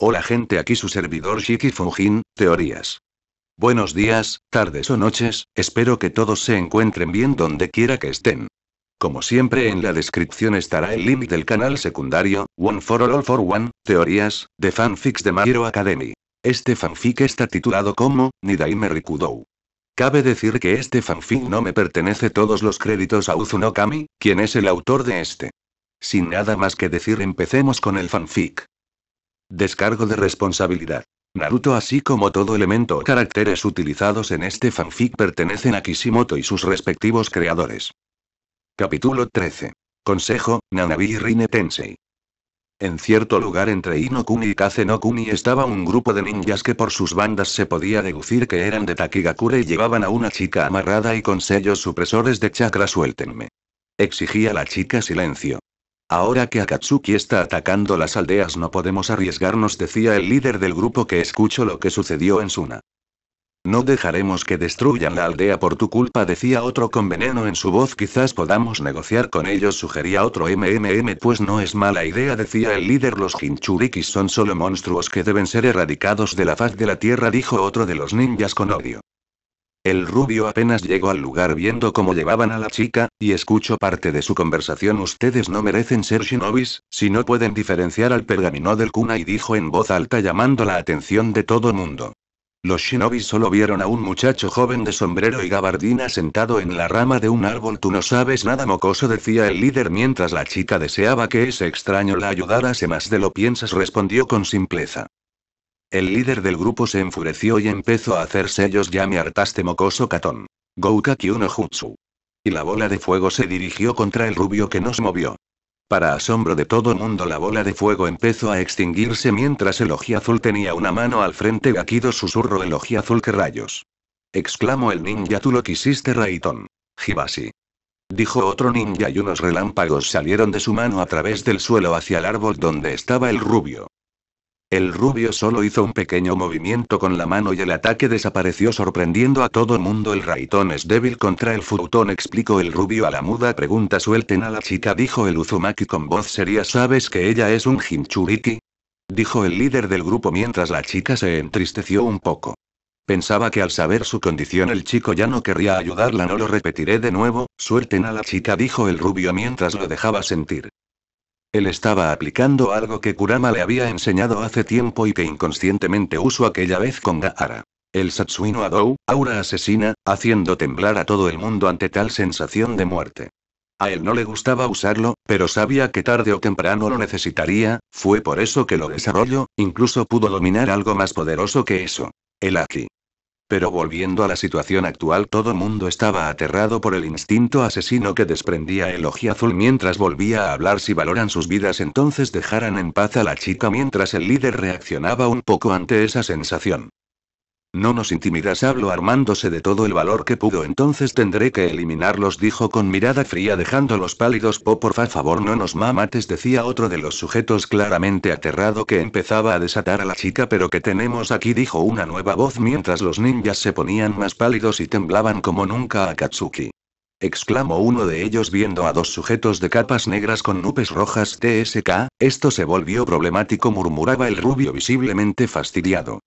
Hola gente, aquí su servidor Shiki Fujin, Teorías. Buenos días, tardes o noches, espero que todos se encuentren bien donde quiera que estén. Como siempre en la descripción estará el link del canal secundario, One for All for One, Teorías, de fanfics de My Academy. Este fanfic está titulado como Nidaime Merikudou. Cabe decir que este fanfic no me pertenece todos los créditos a Uzunokami, quien es el autor de este. Sin nada más que decir, empecemos con el fanfic. Descargo de responsabilidad. Naruto así como todo elemento o caracteres utilizados en este fanfic pertenecen a Kishimoto y sus respectivos creadores. Capítulo 13. Consejo, Nanabi y Rine Tensei. En cierto lugar entre Inokuni y Kazenokuni estaba un grupo de ninjas que por sus bandas se podía deducir que eran de Takigakure y llevaban a una chica amarrada y con sellos supresores de chakra suéltenme. Exigía la chica silencio. Ahora que Akatsuki está atacando las aldeas no podemos arriesgarnos decía el líder del grupo que escuchó lo que sucedió en Suna. No dejaremos que destruyan la aldea por tu culpa, decía otro con veneno en su voz. Quizás podamos negociar con ellos, sugería otro MMM. Pues no es mala idea, decía el líder. Los hinchurikis son solo monstruos que deben ser erradicados de la faz de la tierra, dijo otro de los ninjas con odio. El rubio apenas llegó al lugar viendo cómo llevaban a la chica, y escuchó parte de su conversación. Ustedes no merecen ser shinobis, si no pueden diferenciar al pergamino del kuna, y dijo en voz alta llamando la atención de todo mundo. Los shinobis solo vieron a un muchacho joven de sombrero y gabardina sentado en la rama de un árbol. Tú no sabes nada mocoso, decía el líder mientras la chica deseaba que ese extraño la ayudara. Se más de lo piensas, respondió con simpleza. El líder del grupo se enfureció y empezó a hacer sellos. Ya me hartaste mocoso catón. Gouka no jutsu. Y la bola de fuego se dirigió contra el rubio que nos movió. Para asombro de todo mundo la bola de fuego empezó a extinguirse mientras el azul tenía una mano al frente Gakido susurro el azul que rayos. Exclamó el ninja tú lo quisiste Raiton. Jibasi, Dijo otro ninja y unos relámpagos salieron de su mano a través del suelo hacia el árbol donde estaba el rubio. El rubio solo hizo un pequeño movimiento con la mano y el ataque desapareció sorprendiendo a todo mundo. El raitón es débil contra el futón, explicó el rubio a la muda pregunta. Suelten a la chica, dijo el Uzumaki con voz seria. ¿Sabes que ella es un Jinchuriki? Dijo el líder del grupo mientras la chica se entristeció un poco. Pensaba que al saber su condición el chico ya no querría ayudarla. No lo repetiré de nuevo, suelten a la chica, dijo el rubio mientras lo dejaba sentir. Él estaba aplicando algo que Kurama le había enseñado hace tiempo y que inconscientemente usó aquella vez con Gaara. El Satsuino Adou, aura asesina, haciendo temblar a todo el mundo ante tal sensación de muerte. A él no le gustaba usarlo, pero sabía que tarde o temprano lo necesitaría, fue por eso que lo desarrolló, incluso pudo dominar algo más poderoso que eso. El Aki. Pero volviendo a la situación actual, todo mundo estaba aterrado por el instinto asesino que desprendía el ojiazul mientras volvía a hablar. Si valoran sus vidas, entonces dejaran en paz a la chica mientras el líder reaccionaba un poco ante esa sensación. No nos intimidas, hablo armándose de todo el valor que pudo. Entonces tendré que eliminarlos, dijo con mirada fría, dejándolos pálidos. Po, por favor, no nos mamates, decía otro de los sujetos, claramente aterrado, que empezaba a desatar a la chica. Pero que tenemos aquí, dijo una nueva voz, mientras los ninjas se ponían más pálidos y temblaban como nunca a Katsuki. Exclamó uno de ellos viendo a dos sujetos de capas negras con nubes rojas. TSK, esto se volvió problemático, murmuraba el rubio, visiblemente fastidiado.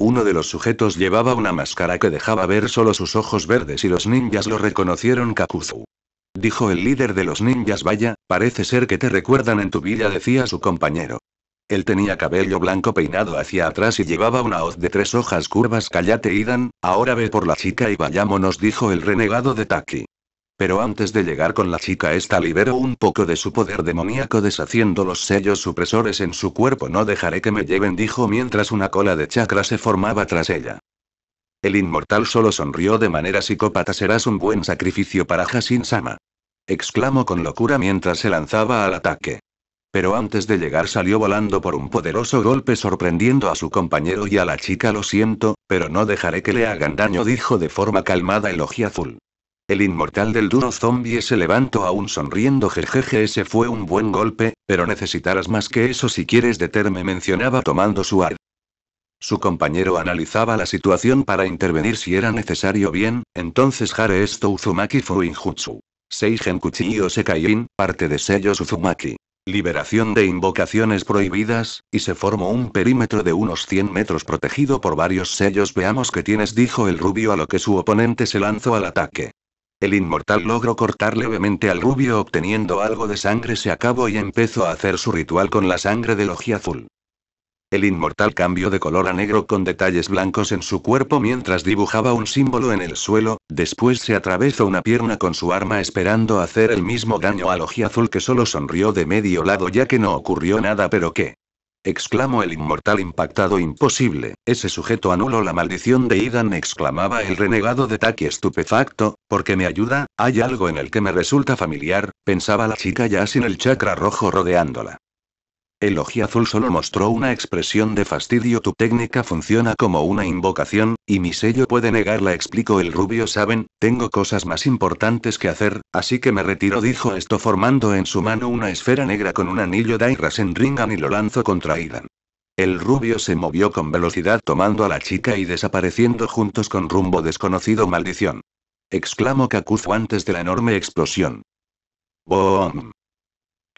Uno de los sujetos llevaba una máscara que dejaba ver solo sus ojos verdes y los ninjas lo reconocieron Kakuzu. Dijo el líder de los ninjas, vaya, parece ser que te recuerdan en tu villa, decía su compañero. Él tenía cabello blanco peinado hacia atrás y llevaba una hoz de tres hojas curvas. Cállate, Idan, ahora ve por la chica y vayámonos, dijo el renegado de Taki. Pero antes de llegar con la chica esta liberó un poco de su poder demoníaco deshaciendo los sellos supresores en su cuerpo. No dejaré que me lleven, dijo mientras una cola de chakra se formaba tras ella. El inmortal solo sonrió de manera psicópata. Serás un buen sacrificio para Hasin Sama. Exclamó con locura mientras se lanzaba al ataque. Pero antes de llegar salió volando por un poderoso golpe sorprendiendo a su compañero y a la chica. Lo siento, pero no dejaré que le hagan daño, dijo de forma calmada el ojiazul. El inmortal del duro zombie se levantó aún sonriendo. Jejeje, ese fue un buen golpe, pero necesitarás más que eso si quieres determe, mencionaba tomando su ar. Su compañero analizaba la situación para intervenir si era necesario. Bien, entonces Hare esto Uzumaki Fuinjutsu. Seigen Kuchiyo Sekaiin, parte de sellos Uzumaki. Liberación de invocaciones prohibidas, y se formó un perímetro de unos 100 metros protegido por varios sellos. Veamos qué tienes, dijo el rubio a lo que su oponente se lanzó al ataque. El inmortal logró cortar levemente al rubio obteniendo algo de sangre se acabó y empezó a hacer su ritual con la sangre del azul. El inmortal cambió de color a negro con detalles blancos en su cuerpo mientras dibujaba un símbolo en el suelo, después se atravesó una pierna con su arma esperando hacer el mismo daño al azul que solo sonrió de medio lado ya que no ocurrió nada pero que, exclamó el inmortal impactado. Imposible, ese sujeto anuló la maldición de Idan, exclamaba el renegado de Taki estupefacto, porque me ayuda, hay algo en el que me resulta familiar, pensaba la chica ya sin el chakra rojo rodeándola. El azul solo mostró una expresión de fastidio. Tu técnica funciona como una invocación, y mi sello puede negarla, explicó el rubio. Saben, tengo cosas más importantes que hacer, así que me retiro, dijo esto, formando en su mano una esfera negra con un anillo de en Ringan y lo lanzó contra Idan. El rubio se movió con velocidad tomando a la chica y desapareciendo juntos con rumbo desconocido maldición. Exclamó Kakuzu antes de la enorme explosión. ¡Boom!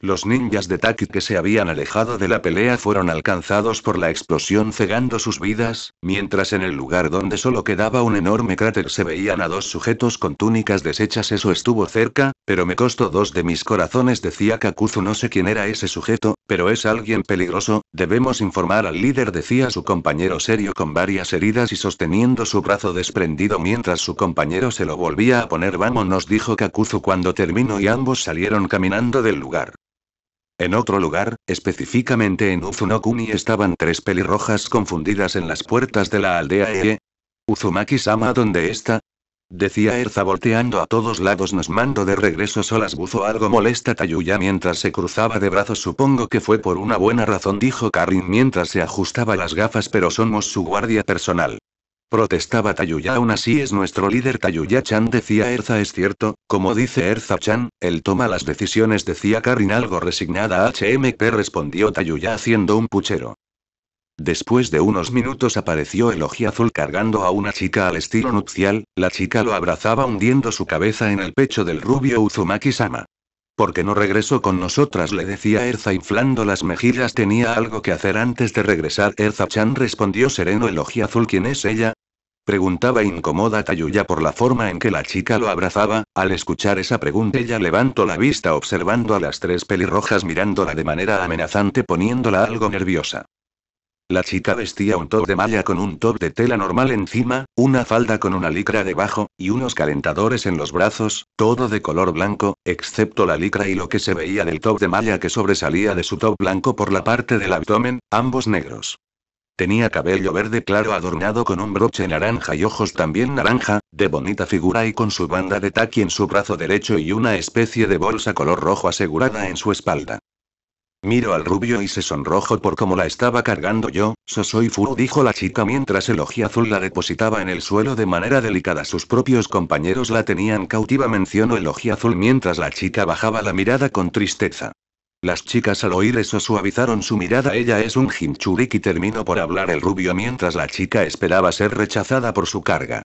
Los ninjas de Taki que se habían alejado de la pelea fueron alcanzados por la explosión cegando sus vidas, mientras en el lugar donde solo quedaba un enorme cráter se veían a dos sujetos con túnicas deshechas. Eso estuvo cerca, pero me costó dos de mis corazones decía Kakuzu no sé quién era ese sujeto, pero es alguien peligroso, debemos informar al líder decía su compañero serio con varias heridas y sosteniendo su brazo desprendido mientras su compañero se lo volvía a poner nos dijo Kakuzu cuando terminó y ambos salieron caminando del lugar. En otro lugar, específicamente en Uzunokuni estaban tres pelirrojas confundidas en las puertas de la aldea E. Uzumaki-sama, ¿dónde está? Decía Erza volteando a todos lados nos mando de regreso solas buzo algo molesta Tayuya mientras se cruzaba de brazos supongo que fue por una buena razón dijo Karin mientras se ajustaba las gafas pero somos su guardia personal. Protestaba Tayuya aún así es nuestro líder Tayuya-chan decía Erza es cierto, como dice Erza-chan, él toma las decisiones decía Karin algo resignada HMP respondió Tayuya haciendo un puchero. Después de unos minutos apareció el azul cargando a una chica al estilo nupcial, la chica lo abrazaba hundiendo su cabeza en el pecho del rubio Uzumaki-sama. Porque no regresó con nosotras? le decía Erza inflando las mejillas. Tenía algo que hacer antes de regresar. Erza-chan respondió sereno el azul ¿Quién es ella? Preguntaba incómoda Tayuya por la forma en que la chica lo abrazaba, al escuchar esa pregunta ella levantó la vista observando a las tres pelirrojas mirándola de manera amenazante poniéndola algo nerviosa. La chica vestía un top de malla con un top de tela normal encima, una falda con una licra debajo, y unos calentadores en los brazos, todo de color blanco, excepto la licra y lo que se veía del top de malla que sobresalía de su top blanco por la parte del abdomen, ambos negros. Tenía cabello verde claro adornado con un broche naranja y ojos también naranja, de bonita figura y con su banda de taqui en su brazo derecho y una especie de bolsa color rojo asegurada en su espalda. Miro al rubio y se sonrojo por cómo la estaba cargando yo, so soy furo dijo la chica mientras el azul la depositaba en el suelo de manera delicada. Sus propios compañeros la tenían cautiva mencionó el azul mientras la chica bajaba la mirada con tristeza. Las chicas al oír eso suavizaron su mirada. Ella es un y terminó por hablar el rubio mientras la chica esperaba ser rechazada por su carga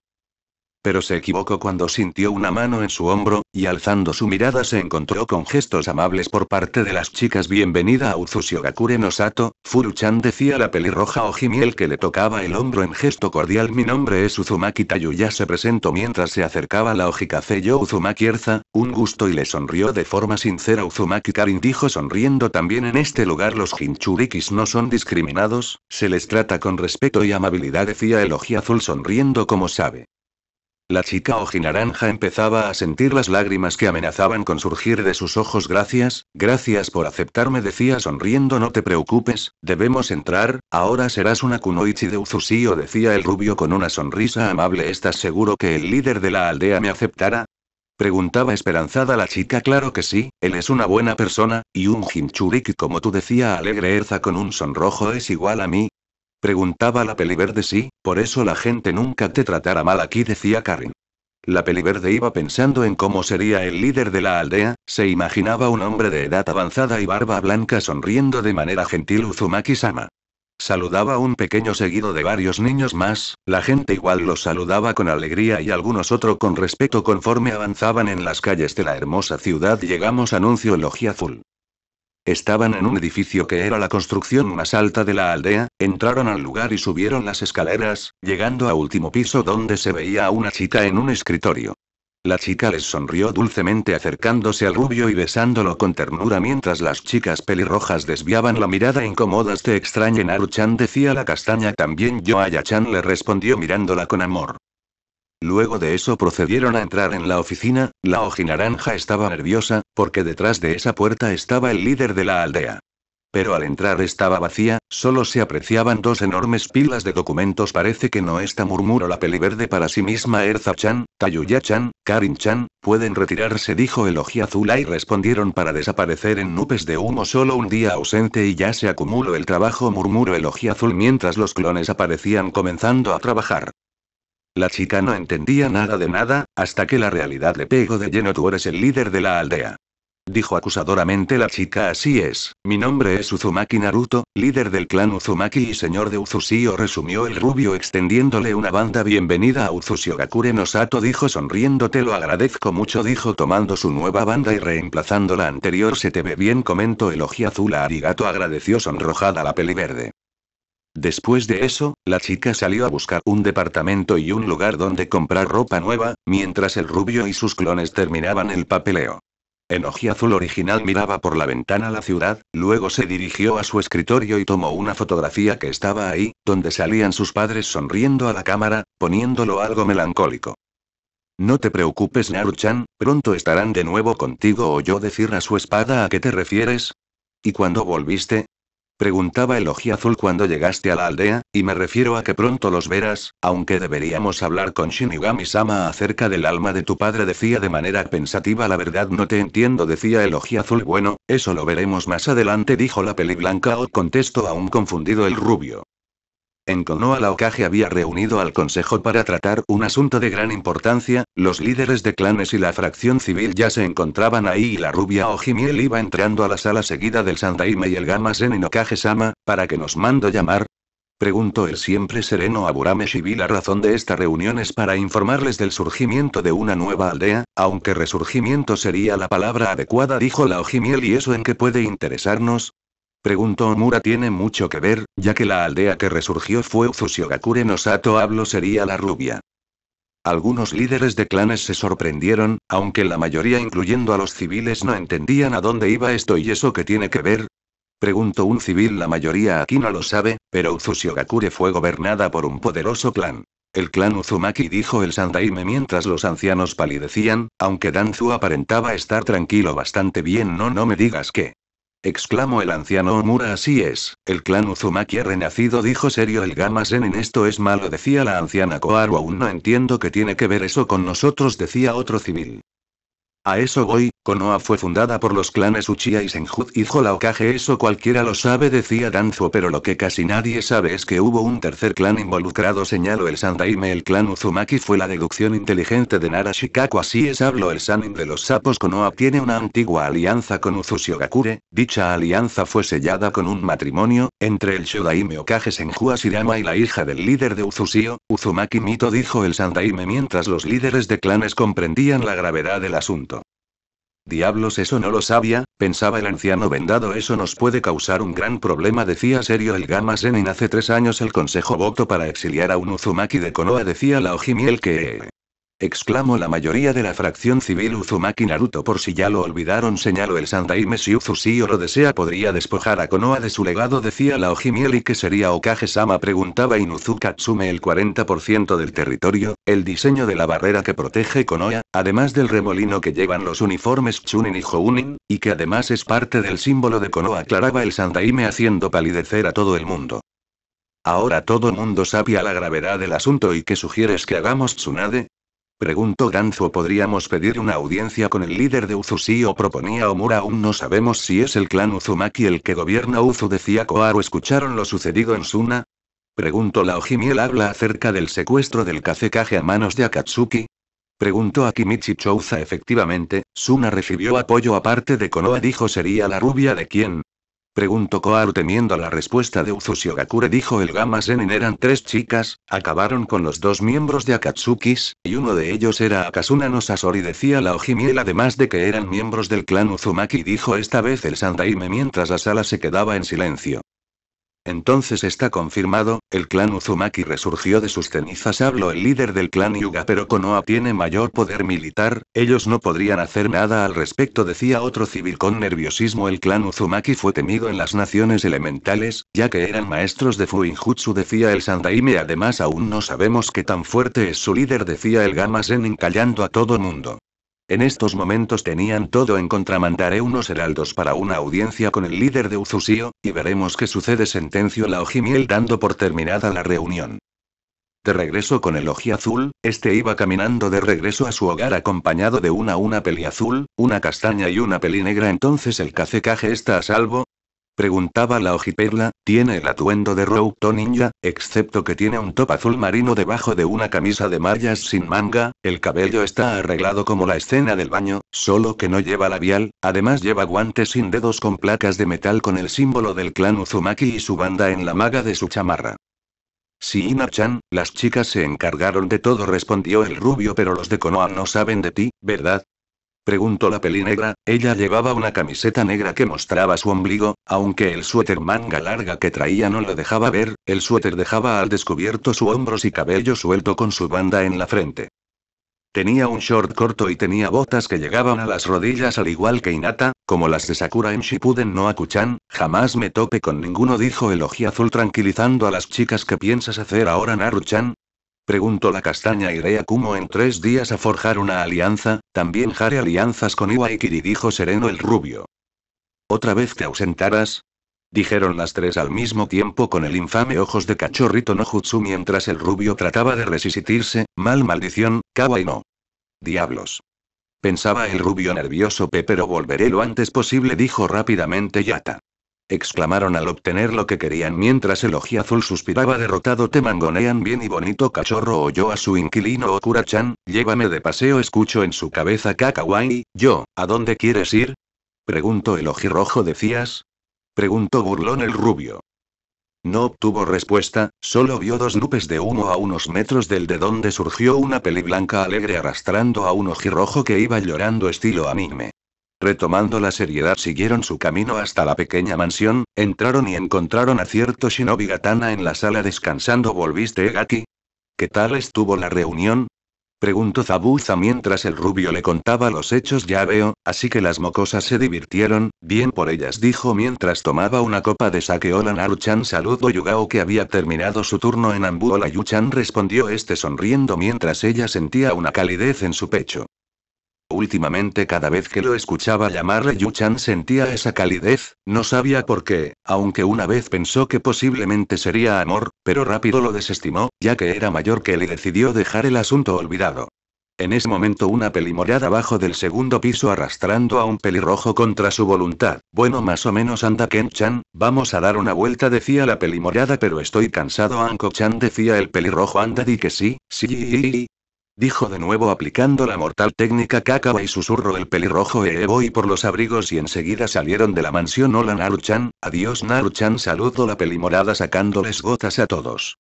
pero se equivocó cuando sintió una mano en su hombro, y alzando su mirada se encontró con gestos amables por parte de las chicas. Bienvenida a Uzu Shogakure no Sato, Furuchan decía la pelirroja ojimiel que le tocaba el hombro en gesto cordial. Mi nombre es Uzumaki Tayuya se presentó mientras se acercaba la Ojikaze yo Uzumaki Erza, un gusto y le sonrió de forma sincera. Uzumaki Karin dijo sonriendo también en este lugar los hinchurikis no son discriminados, se les trata con respeto y amabilidad decía el ojiazul sonriendo como sabe. La chica ojinaranja empezaba a sentir las lágrimas que amenazaban con surgir de sus ojos. Gracias, gracias por aceptarme, decía sonriendo. No te preocupes, debemos entrar, ahora serás una kunoichi de o decía el rubio con una sonrisa amable. ¿Estás seguro que el líder de la aldea me aceptará? Preguntaba esperanzada la chica, claro que sí, él es una buena persona, y un Jinchuriki como tú decía alegre Erza con un sonrojo es igual a mí, Preguntaba la peliverde si, por eso la gente nunca te tratará mal aquí, decía Karin. La peliverde iba pensando en cómo sería el líder de la aldea, se imaginaba un hombre de edad avanzada y barba blanca sonriendo de manera gentil Uzumaki-sama. Saludaba a un pequeño seguido de varios niños más, la gente igual los saludaba con alegría y algunos otro con respeto conforme avanzaban en las calles de la hermosa ciudad llegamos anuncio Logia Azul. Estaban en un edificio que era la construcción más alta de la aldea, entraron al lugar y subieron las escaleras, llegando a último piso donde se veía a una chica en un escritorio. La chica les sonrió dulcemente acercándose al rubio y besándolo con ternura mientras las chicas pelirrojas desviaban la mirada incómodas de extrañen Naruchan decía la castaña también yo chan le respondió mirándola con amor. Luego de eso procedieron a entrar en la oficina, la naranja estaba nerviosa, porque detrás de esa puerta estaba el líder de la aldea. Pero al entrar estaba vacía, solo se apreciaban dos enormes pilas de documentos. Parece que no está murmuró la peli verde para sí misma Erza-chan, Tayuya-chan, Karin-chan, pueden retirarse dijo el azul y respondieron para desaparecer en nubes de humo solo un día ausente y ya se acumuló el trabajo murmuró el azul mientras los clones aparecían comenzando a trabajar. La chica no entendía nada de nada, hasta que la realidad le pegó de lleno. Tú eres el líder de la aldea. Dijo acusadoramente la chica así es, mi nombre es Uzumaki Naruto, líder del clan Uzumaki y señor de Uzusio resumió el rubio extendiéndole una banda bienvenida a Uzusio Gakure Nosato dijo sonriendo te lo agradezco mucho dijo tomando su nueva banda y reemplazando la anterior se te ve bien comentó elogia azul a arigato agradeció sonrojada la peli verde. Después de eso, la chica salió a buscar un departamento y un lugar donde comprar ropa nueva, mientras el rubio y sus clones terminaban el papeleo. En azul original miraba por la ventana la ciudad, luego se dirigió a su escritorio y tomó una fotografía que estaba ahí, donde salían sus padres sonriendo a la cámara, poniéndolo algo melancólico. No te preocupes, Naruchan, pronto estarán de nuevo contigo, o yo decir a su espada a qué te refieres. ¿Y cuando volviste? Preguntaba el azul cuando llegaste a la aldea, y me refiero a que pronto los verás, aunque deberíamos hablar con Shinigami-sama acerca del alma de tu padre, decía de manera pensativa. La verdad no te entiendo, decía el azul Bueno, eso lo veremos más adelante, dijo la peli blanca o contestó aún confundido el rubio. En Konoha la Okage había reunido al consejo para tratar un asunto de gran importancia, los líderes de clanes y la fracción civil ya se encontraban ahí y la rubia Ojimiel iba entrando a la sala seguida del Sandaime y el Gama en Okage-sama, ¿para que nos mando llamar? Preguntó el siempre sereno Aburame Shibi. La razón de esta reunión es para informarles del surgimiento de una nueva aldea, aunque resurgimiento sería la palabra adecuada, dijo la Ojimiel, y eso en que puede interesarnos, Preguntó Omura tiene mucho que ver, ya que la aldea que resurgió fue Gakure, no Sato Hablo sería la rubia. Algunos líderes de clanes se sorprendieron, aunque la mayoría incluyendo a los civiles no entendían a dónde iba esto y eso que tiene que ver, Preguntó un civil, la mayoría aquí no lo sabe, pero Gakure fue gobernada por un poderoso clan. El clan Uzumaki dijo el santaime mientras los ancianos palidecían, aunque Danzu aparentaba estar tranquilo bastante bien. No, no me digas que exclamó el anciano Omura. Así es, el clan Uzumaki ha renacido, dijo serio el Gamasen. En esto es malo, decía la anciana Koharu. Aún no entiendo qué tiene que ver eso con nosotros, decía otro civil. A eso voy, Konoha fue fundada por los clanes Uchiha y Hijo y Okage eso cualquiera lo sabe decía Danzo pero lo que casi nadie sabe es que hubo un tercer clan involucrado señaló el Sandaime el clan Uzumaki fue la deducción inteligente de Nara Shikaku así es hablo el Sanin de los sapos Konoha tiene una antigua alianza con Uzushiogakure, dicha alianza fue sellada con un matrimonio, entre el Shodaime Okage Senju Asirama y la hija del líder de Uzushio, Uzumaki Mito dijo el Sandaime mientras los líderes de clanes comprendían la gravedad del asunto. Diablos, eso no lo sabía, pensaba el anciano vendado, eso nos puede causar un gran problema, decía serio el Gama Zenin Hace tres años el consejo votó para exiliar a un Uzumaki de Konoha, decía la Ojimiel que exclamó la mayoría de la fracción civil Uzumaki Naruto por si ya lo olvidaron señaló el Sandaime si o lo desea podría despojar a Konoha de su legado decía la ojimieli que sería Okage-sama preguntaba Inuzuka Tsume el 40% del territorio, el diseño de la barrera que protege Konoha, además del remolino que llevan los uniformes Chunin y Hounin, y que además es parte del símbolo de Konoha aclaraba el Sandaime haciendo palidecer a todo el mundo. Ahora todo mundo sabía la gravedad del asunto y que sugieres que hagamos Tsunade, Preguntó Ganzo podríamos pedir una audiencia con el líder de si o proponía Omura aún no sabemos si es el clan Uzumaki el que gobierna Uzu decía Koaro. escucharon lo sucedido en Suna. Preguntó la Ojimiel habla acerca del secuestro del Kazekage a manos de Akatsuki. Preguntó a Kimichi Chouza efectivamente, Suna recibió apoyo aparte de Konoha dijo sería la rubia de quién. Preguntó Koaru temiendo la respuesta de Uzushio Gakure dijo el Gama Zenin eran tres chicas, acabaron con los dos miembros de Akatsukis, y uno de ellos era Akasuna no Sasori decía la Ojimiel además de que eran miembros del clan Uzumaki dijo esta vez el Sandaime mientras Asala se quedaba en silencio. Entonces está confirmado, el clan Uzumaki resurgió de sus cenizas. Habló el líder del clan Yuga, pero Konoha tiene mayor poder militar, ellos no podrían hacer nada al respecto, decía otro civil con nerviosismo. El clan Uzumaki fue temido en las naciones elementales, ya que eran maestros de Fuinjutsu, decía el Sandaime. Además, aún no sabemos qué tan fuerte es su líder, decía el Gama Zenin, callando a todo mundo. En estos momentos tenían todo en contra. Mandaré unos heraldos para una audiencia con el líder de Uzusio, y veremos qué sucede. sentencio la ojimiel dando por terminada la reunión. De regreso con el oji azul, este iba caminando de regreso a su hogar acompañado de una una peli azul, una castaña y una peli negra. Entonces el cacecaje está a salvo, Preguntaba la ojiperla, tiene el atuendo de Routo Ninja, excepto que tiene un top azul marino debajo de una camisa de mallas sin manga, el cabello está arreglado como la escena del baño, solo que no lleva labial, además lleva guantes sin dedos con placas de metal con el símbolo del clan Uzumaki y su banda en la maga de su chamarra. Si ina las chicas se encargaron de todo respondió el rubio pero los de Konoha no saben de ti, ¿verdad? Preguntó la peli negra, ella llevaba una camiseta negra que mostraba su ombligo, aunque el suéter manga larga que traía no lo dejaba ver, el suéter dejaba al descubierto su hombros y cabello suelto con su banda en la frente. Tenía un short corto y tenía botas que llegaban a las rodillas al igual que Inata, como las de Sakura en Shippuden no Akuchan, jamás me tope con ninguno dijo el azul tranquilizando a las chicas que piensas hacer ahora Naruchan, Preguntó la castaña iré a en tres días a forjar una alianza, también jare alianzas con Kiri dijo sereno el rubio. ¿Otra vez te ausentarás? Dijeron las tres al mismo tiempo con el infame ojos de cachorrito nojutsu mientras el rubio trataba de resistirse, mal maldición, kawaii no. Diablos. Pensaba el rubio nervioso Pe pero volveré lo antes posible dijo rápidamente Yata exclamaron al obtener lo que querían mientras el azul suspiraba derrotado te mangonean bien y bonito cachorro oyó a su inquilino o chan llévame de paseo escucho en su cabeza Kakawai, yo, ¿a dónde quieres ir? preguntó el rojo decías, preguntó burlón el rubio. No obtuvo respuesta, solo vio dos lupes de humo a unos metros del de donde surgió una peli blanca alegre arrastrando a un rojo que iba llorando estilo anime. Retomando la seriedad siguieron su camino hasta la pequeña mansión, entraron y encontraron a cierto shinobi gatana en la sala descansando. ¿Volviste, Gaki. ¿Qué tal estuvo la reunión? Preguntó Zabuza mientras el rubio le contaba los hechos ya veo, así que las mocosas se divirtieron, bien por ellas dijo mientras tomaba una copa de sake Hola Naruchan saludo Yugao que había terminado su turno en Ambu Hola Yuchan respondió este sonriendo mientras ella sentía una calidez en su pecho. Últimamente cada vez que lo escuchaba llamarle Yu-chan sentía esa calidez, no sabía por qué, aunque una vez pensó que posiblemente sería amor, pero rápido lo desestimó, ya que era mayor que él y decidió dejar el asunto olvidado. En ese momento una pelimorada abajo del segundo piso arrastrando a un pelirrojo contra su voluntad. Bueno, más o menos anda Ken-chan, vamos a dar una vuelta decía la pelimorada pero estoy cansado Anko-chan decía el pelirrojo anda di que sí, sí, dijo de nuevo aplicando la mortal técnica kakawa y susurro el pelirrojo e voy por los abrigos y enseguida salieron de la mansión hola Naruchan, adiós Naruchan saludo la pelimorada sacándoles gotas a todos.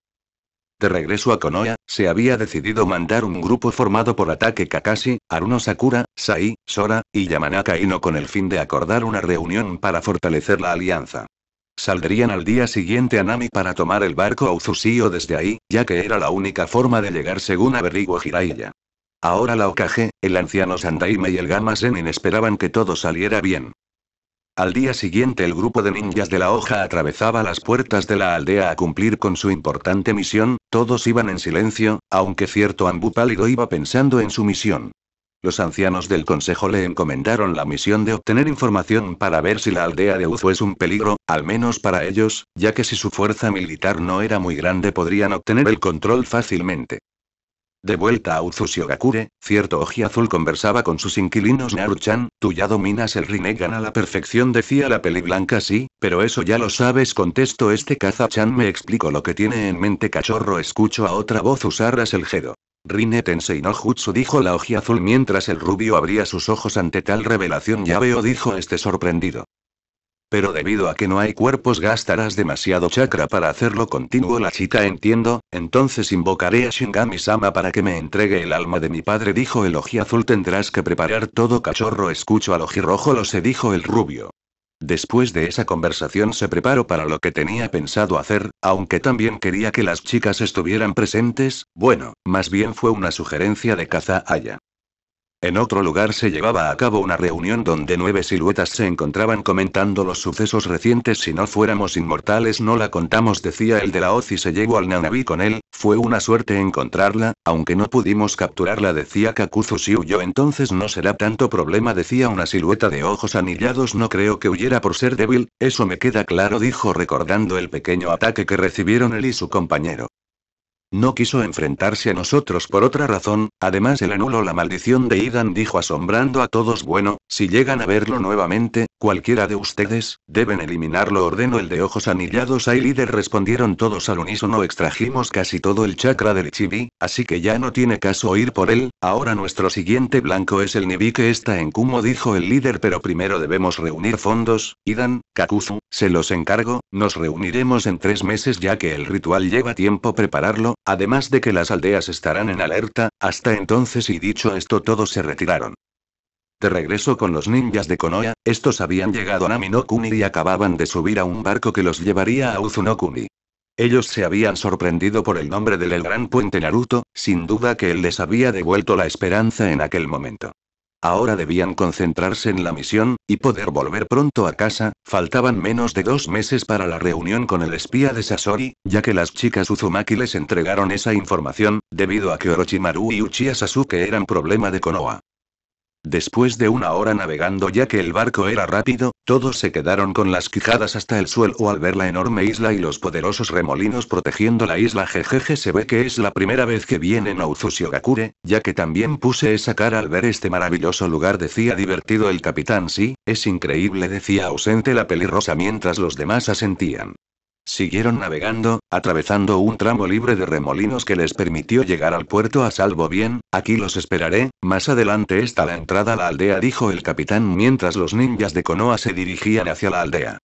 De regreso a Konoha, se había decidido mandar un grupo formado por Ataque Kakashi, Aruno Sakura, Sai, Sora, y Yamanaka no con el fin de acordar una reunión para fortalecer la alianza. Saldrían al día siguiente a Nami para tomar el barco a desde ahí, ya que era la única forma de llegar según averiguó Jiraiya. Ahora la Okage, el anciano Sandaime y el Gama Zenin esperaban que todo saliera bien. Al día siguiente el grupo de ninjas de la hoja atravesaba las puertas de la aldea a cumplir con su importante misión, todos iban en silencio, aunque cierto ambú pálido iba pensando en su misión. Los ancianos del consejo le encomendaron la misión de obtener información para ver si la aldea de Uzu es un peligro, al menos para ellos, ya que si su fuerza militar no era muy grande podrían obtener el control fácilmente. De vuelta a Uzu Shogakure, cierto oji azul conversaba con sus inquilinos Naruchan, tú ya dominas el Rinnegan eh, a la perfección decía la peli blanca sí, pero eso ya lo sabes contesto este cazachan me explico lo que tiene en mente cachorro escucho a otra voz el jedo. Rine Tensei no Jutsu dijo la hoja azul mientras el rubio abría sus ojos ante tal revelación. Ya veo, dijo este sorprendido. Pero debido a que no hay cuerpos gastarás demasiado chakra para hacerlo continuo la chica entiendo, entonces invocaré a Shingami Sama para que me entregue el alma de mi padre dijo el oji azul tendrás que preparar todo cachorro escucho al oji rojo lo se dijo el rubio. Después de esa conversación se preparó para lo que tenía pensado hacer, aunque también quería que las chicas estuvieran presentes, bueno, más bien fue una sugerencia de caza haya. En otro lugar se llevaba a cabo una reunión donde nueve siluetas se encontraban comentando los sucesos recientes. Si no fuéramos inmortales no la contamos, decía el de la hoz y se llevó al nanaví con él. Fue una suerte encontrarla, aunque no pudimos capturarla, decía Kakuzu. Si huyó entonces no será tanto problema, decía una silueta de ojos anillados. No creo que huyera por ser débil, eso me queda claro, dijo recordando el pequeño ataque que recibieron él y su compañero. No quiso enfrentarse a nosotros por otra razón, además el anulo la maldición de Idan dijo asombrando a todos bueno, si llegan a verlo nuevamente, cualquiera de ustedes, deben eliminarlo ordeno el de ojos anillados hay líder respondieron todos al unísono extrajimos casi todo el chakra del chibi, así que ya no tiene caso ir por él, ahora nuestro siguiente blanco es el nibi que está en Kumo dijo el líder pero primero debemos reunir fondos, Idan, Kakuzu, se los encargo, nos reuniremos en tres meses ya que el ritual lleva tiempo prepararlo, Además de que las aldeas estarán en alerta, hasta entonces y dicho esto todos se retiraron. De regreso con los ninjas de Konoha, estos habían llegado a Nami y acababan de subir a un barco que los llevaría a Uzunokuni. Ellos se habían sorprendido por el nombre del gran puente Naruto, sin duda que él les había devuelto la esperanza en aquel momento. Ahora debían concentrarse en la misión, y poder volver pronto a casa, faltaban menos de dos meses para la reunión con el espía de Sasori, ya que las chicas Uzumaki les entregaron esa información, debido a que Orochimaru y Uchiha Sasuke eran problema de Konoha. Después de una hora navegando ya que el barco era rápido, todos se quedaron con las quijadas hasta el suelo al ver la enorme isla y los poderosos remolinos protegiendo la isla jejeje se ve que es la primera vez que vienen a Uzushiogakure, ya que también puse esa cara al ver este maravilloso lugar decía divertido el capitán sí, es increíble decía ausente la pelirrosa mientras los demás asentían. Siguieron navegando, atravesando un tramo libre de remolinos que les permitió llegar al puerto a salvo bien, aquí los esperaré, más adelante está la entrada a la aldea, dijo el capitán mientras los ninjas de Konoa se dirigían hacia la aldea.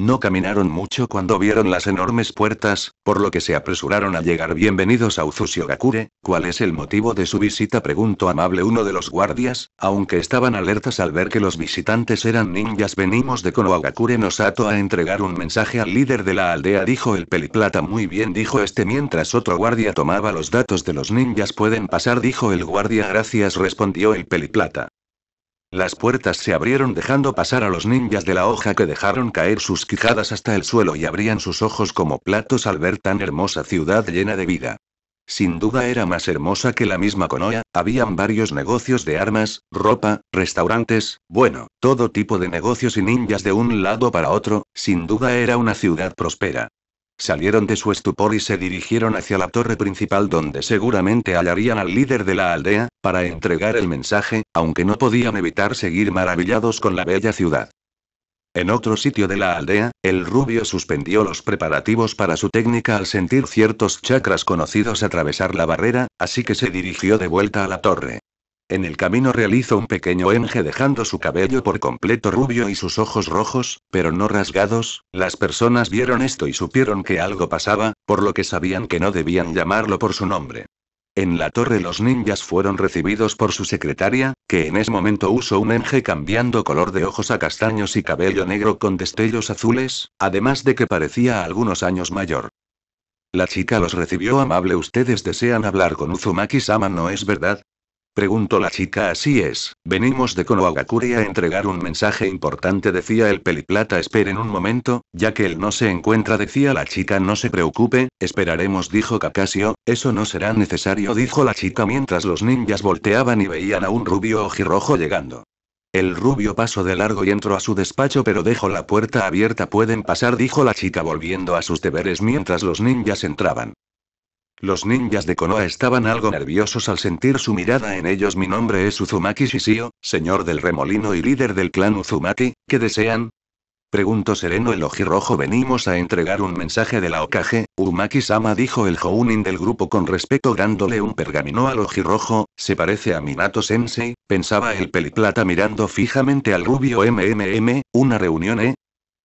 No caminaron mucho cuando vieron las enormes puertas, por lo que se apresuraron a llegar. Bienvenidos a Uzushio Gakure, ¿cuál es el motivo de su visita? preguntó amable uno de los guardias, aunque estaban alertas al ver que los visitantes eran ninjas. Venimos de Konohagakure Nosato a entregar un mensaje al líder de la aldea, dijo el peliplata. Muy bien, dijo este mientras otro guardia tomaba los datos de los ninjas. Pueden pasar, dijo el guardia. Gracias, respondió el peliplata. Las puertas se abrieron dejando pasar a los ninjas de la hoja que dejaron caer sus quijadas hasta el suelo y abrían sus ojos como platos al ver tan hermosa ciudad llena de vida. Sin duda era más hermosa que la misma Konoha, habían varios negocios de armas, ropa, restaurantes, bueno, todo tipo de negocios y ninjas de un lado para otro, sin duda era una ciudad próspera. Salieron de su estupor y se dirigieron hacia la torre principal donde seguramente hallarían al líder de la aldea, para entregar el mensaje, aunque no podían evitar seguir maravillados con la bella ciudad. En otro sitio de la aldea, el rubio suspendió los preparativos para su técnica al sentir ciertos chakras conocidos atravesar la barrera, así que se dirigió de vuelta a la torre. En el camino realizó un pequeño enje dejando su cabello por completo rubio y sus ojos rojos, pero no rasgados. Las personas vieron esto y supieron que algo pasaba, por lo que sabían que no debían llamarlo por su nombre. En la torre los ninjas fueron recibidos por su secretaria, que en ese momento usó un enje cambiando color de ojos a castaños y cabello negro con destellos azules, además de que parecía algunos años mayor. La chica los recibió amable. Ustedes desean hablar con Uzumaki-sama, ¿no es verdad? Preguntó la chica así es, venimos de Konohagakure a entregar un mensaje importante decía el peliplata esperen un momento, ya que él no se encuentra decía la chica no se preocupe, esperaremos dijo Kakasio, eso no será necesario dijo la chica mientras los ninjas volteaban y veían a un rubio ojirrojo llegando. El rubio pasó de largo y entró a su despacho pero dejó la puerta abierta pueden pasar dijo la chica volviendo a sus deberes mientras los ninjas entraban. Los ninjas de Konoha estaban algo nerviosos al sentir su mirada en ellos. Mi nombre es Uzumaki Shishio, señor del remolino y líder del clan Uzumaki, ¿qué desean? Preguntó sereno el ojirrojo. Venimos a entregar un mensaje de la Okage, Uzumaki-sama dijo el Jounin del grupo con respeto dándole un pergamino al ojirrojo, se parece a Minato Sensei, pensaba el peliplata mirando fijamente al rubio MMM, una reunión, ¿eh?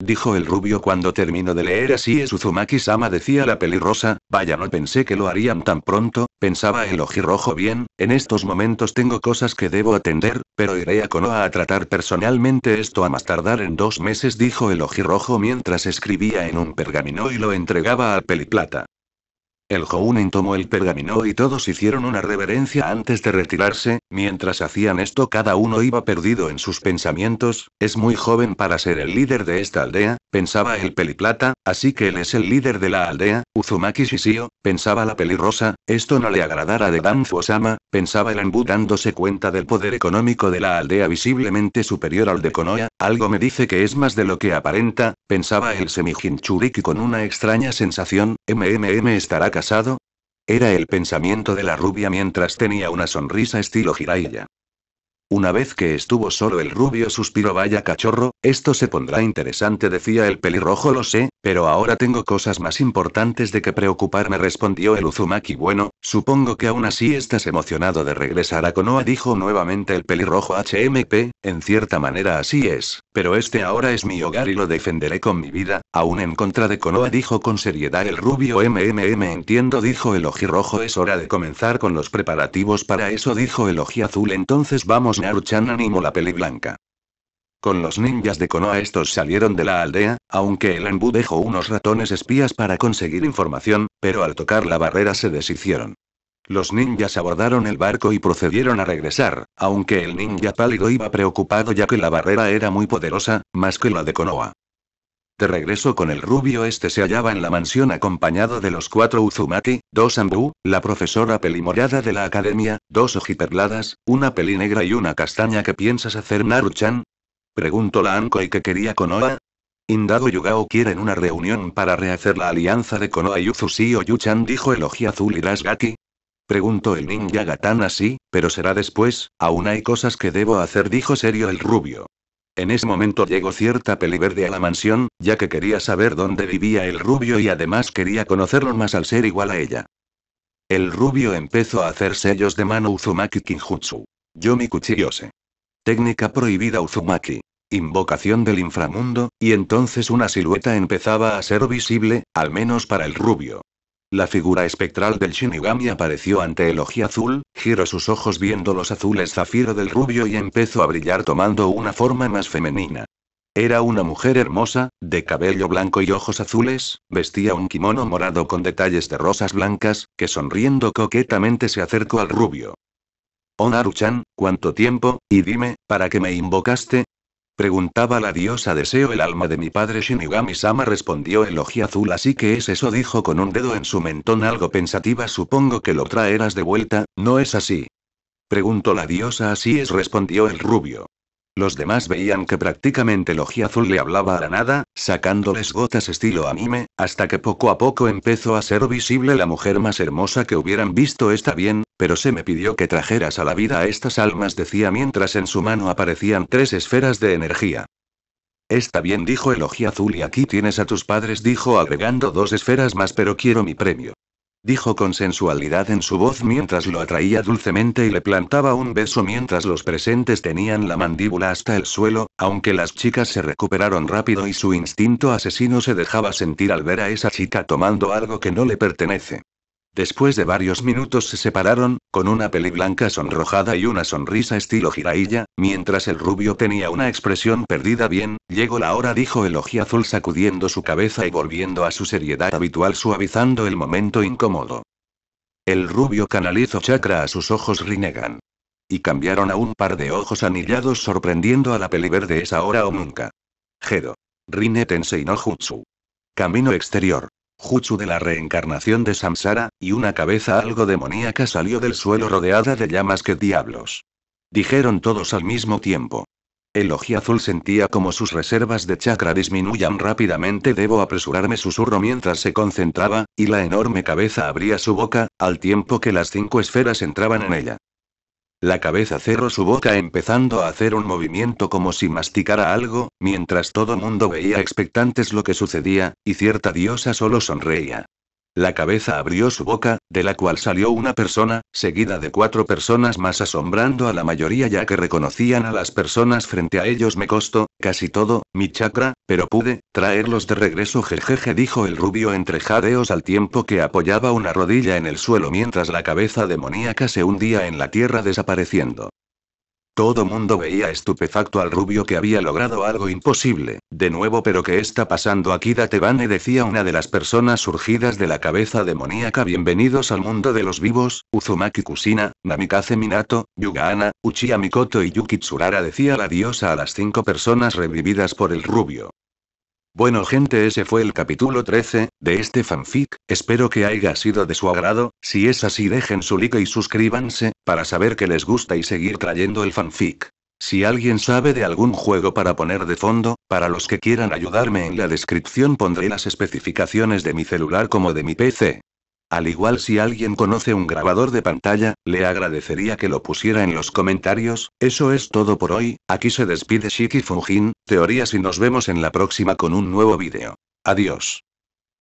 Dijo el rubio cuando terminó de leer así es Uzumaki-sama decía la pelirrosa, vaya no pensé que lo harían tan pronto, pensaba el ojirrojo bien, en estos momentos tengo cosas que debo atender, pero iré a Konoha a tratar personalmente esto a más tardar en dos meses dijo el ojirrojo mientras escribía en un pergamino y lo entregaba a peliplata. El Jounen tomó el pergamino y todos hicieron una reverencia antes de retirarse, mientras hacían esto cada uno iba perdido en sus pensamientos, es muy joven para ser el líder de esta aldea, pensaba el peliplata, así que él es el líder de la aldea, Uzumaki Shishio, pensaba la pelirrosa, esto no le agradará de Danzo-sama, pensaba el Anbu dándose cuenta del poder económico de la aldea visiblemente superior al de Konoha, algo me dice que es más de lo que aparenta, pensaba el Semijinchuriki con una extraña sensación, MMM estará casado? Era el pensamiento de la rubia mientras tenía una sonrisa estilo Jiraiya. Una vez que estuvo solo el rubio suspiró, vaya cachorro, esto se pondrá interesante, decía el pelirrojo, lo sé, pero ahora tengo cosas más importantes de que preocuparme, respondió el Uzumaki. Bueno, supongo que aún así estás emocionado de regresar a Konoha, dijo nuevamente el pelirrojo HMP. En cierta manera así es, pero este ahora es mi hogar y lo defenderé con mi vida, aún en contra de Konoha, dijo con seriedad el rubio MMM. Entiendo, dijo el ojirrojo. Es hora de comenzar con los preparativos para eso, dijo el azul Entonces vamos, Naruchan, animo la peli blanca. Con los ninjas de Konoha estos salieron de la aldea, aunque el Anbu dejó unos ratones espías para conseguir información, pero al tocar la barrera se deshicieron. Los ninjas abordaron el barco y procedieron a regresar, aunque el ninja pálido iba preocupado ya que la barrera era muy poderosa, más que la de Konoha. De regreso con el rubio este se hallaba en la mansión acompañado de los cuatro Uzumaki, dos Anbu, la profesora pelimorada de la academia, dos ojiperladas, una peli negra y una castaña que piensas hacer Naruchan, Preguntó la Anko y que quería Konoha. Indago Yugao quieren una reunión para rehacer la alianza de Konoha y Uzushi o Yuchan dijo el azul y Rasgaki. Preguntó el ninja Gatana así, pero será después, aún hay cosas que debo hacer dijo serio el rubio. En ese momento llegó cierta peliverde a la mansión, ya que quería saber dónde vivía el rubio y además quería conocerlo más al ser igual a ella. El rubio empezó a hacer sellos de mano Uzumaki Kinjutsu. cuchillo se Técnica prohibida Uzumaki. Invocación del inframundo, y entonces una silueta empezaba a ser visible, al menos para el rubio. La figura espectral del Shinigami apareció ante el oji azul, giró sus ojos viendo los azules zafiro del rubio y empezó a brillar tomando una forma más femenina. Era una mujer hermosa, de cabello blanco y ojos azules, vestía un kimono morado con detalles de rosas blancas, que sonriendo coquetamente se acercó al rubio. Oh ¿cuánto tiempo? Y dime, ¿para qué me invocaste? Preguntaba la diosa Deseo el alma de mi padre Shinigami-sama respondió el oji azul así que es eso dijo con un dedo en su mentón algo pensativa supongo que lo traerás de vuelta, ¿no es así? Preguntó la diosa así es respondió el rubio. Los demás veían que prácticamente el oji azul le hablaba a la nada, sacándoles gotas estilo anime, hasta que poco a poco empezó a ser visible la mujer más hermosa que hubieran visto esta bien, pero se me pidió que trajeras a la vida a estas almas, decía mientras en su mano aparecían tres esferas de energía. Está bien, dijo elogia azul y aquí tienes a tus padres, dijo agregando dos esferas más, pero quiero mi premio. Dijo con sensualidad en su voz mientras lo atraía dulcemente y le plantaba un beso mientras los presentes tenían la mandíbula hasta el suelo, aunque las chicas se recuperaron rápido y su instinto asesino se dejaba sentir al ver a esa chica tomando algo que no le pertenece. Después de varios minutos se separaron, con una peli blanca sonrojada y una sonrisa estilo jirailla mientras el rubio tenía una expresión perdida bien, llegó la hora dijo el ojiazul sacudiendo su cabeza y volviendo a su seriedad habitual suavizando el momento incómodo. El rubio canalizó chakra a sus ojos Rinnegan. Y cambiaron a un par de ojos anillados sorprendiendo a la peli verde esa hora o nunca. Gedo. Rinne Tensei no Jutsu. Camino exterior jutsu de la reencarnación de Samsara, y una cabeza algo demoníaca salió del suelo rodeada de llamas que diablos. Dijeron todos al mismo tiempo. El azul sentía como sus reservas de chakra disminuyan rápidamente. Debo apresurarme, susurro mientras se concentraba, y la enorme cabeza abría su boca, al tiempo que las cinco esferas entraban en ella. La cabeza cerró su boca empezando a hacer un movimiento como si masticara algo, mientras todo mundo veía expectantes lo que sucedía, y cierta diosa solo sonreía. La cabeza abrió su boca, de la cual salió una persona, seguida de cuatro personas más asombrando a la mayoría ya que reconocían a las personas frente a ellos. Me costó, casi todo, mi chakra, pero pude, traerlos de regreso. Jejeje dijo el rubio entre jadeos al tiempo que apoyaba una rodilla en el suelo mientras la cabeza demoníaca se hundía en la tierra desapareciendo. Todo mundo veía estupefacto al rubio que había logrado algo imposible. De nuevo, pero ¿qué está pasando aquí? Datebane eh, decía una de las personas surgidas de la cabeza demoníaca. Bienvenidos al mundo de los vivos, Uzumaki Kusina, Namikaze Minato, Yugaana, Uchiha Mikoto y Yukitsurara decía la diosa a las cinco personas revividas por el rubio. Bueno gente ese fue el capítulo 13, de este fanfic, espero que haya sido de su agrado, si es así dejen su like y suscríbanse, para saber que les gusta y seguir trayendo el fanfic. Si alguien sabe de algún juego para poner de fondo, para los que quieran ayudarme en la descripción pondré las especificaciones de mi celular como de mi PC. Al igual si alguien conoce un grabador de pantalla, le agradecería que lo pusiera en los comentarios. Eso es todo por hoy, aquí se despide Shiki Fujin, teorías y nos vemos en la próxima con un nuevo vídeo. Adiós.